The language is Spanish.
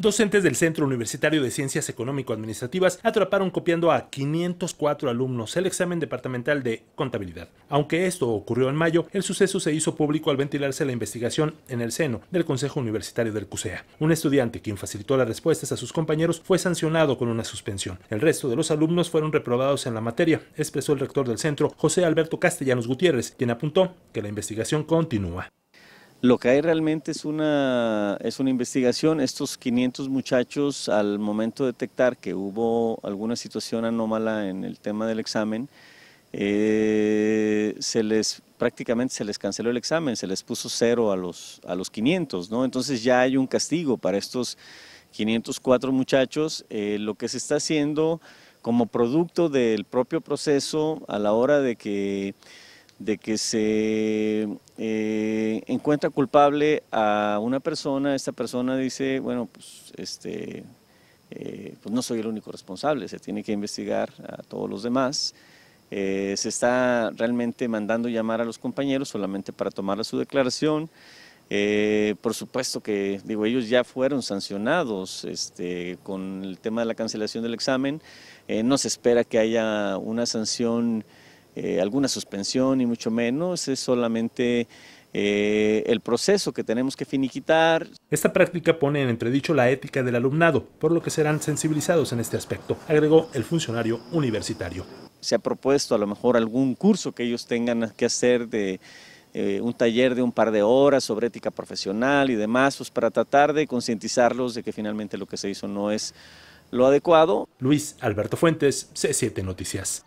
Docentes del Centro Universitario de Ciencias Económico-Administrativas atraparon copiando a 504 alumnos el examen departamental de contabilidad. Aunque esto ocurrió en mayo, el suceso se hizo público al ventilarse la investigación en el seno del Consejo Universitario del CUSEA. Un estudiante quien facilitó las respuestas a sus compañeros fue sancionado con una suspensión. El resto de los alumnos fueron reprobados en la materia, expresó el rector del centro, José Alberto Castellanos Gutiérrez, quien apuntó que la investigación continúa. Lo que hay realmente es una, es una investigación. Estos 500 muchachos, al momento de detectar que hubo alguna situación anómala en el tema del examen, eh, se les prácticamente se les canceló el examen, se les puso cero a los, a los 500, ¿no? Entonces ya hay un castigo para estos 504 muchachos. Eh, lo que se está haciendo como producto del propio proceso a la hora de que de que se eh, encuentra culpable a una persona, esta persona dice, bueno, pues, este, eh, pues no soy el único responsable, se tiene que investigar a todos los demás. Eh, se está realmente mandando llamar a los compañeros solamente para tomar su declaración. por supuesto que, digo, ellos ya fueron sancionados este, con el tema de la cancelación del examen. no se espera que haya una sanción eh, alguna suspensión y mucho menos, es solamente eh, el proceso que tenemos que finiquitar. Esta práctica pone en entredicho la ética del alumnado, por lo que serán sensibilizados en este aspecto, agregó el funcionario universitario. Se ha propuesto a lo mejor algún curso que ellos tengan que hacer de eh, un taller de un par de horas sobre ética profesional y demás, pues para tratar de concientizarlos de que finalmente lo que se hizo no es lo adecuado. Luis Alberto Fuentes, C7 Noticias.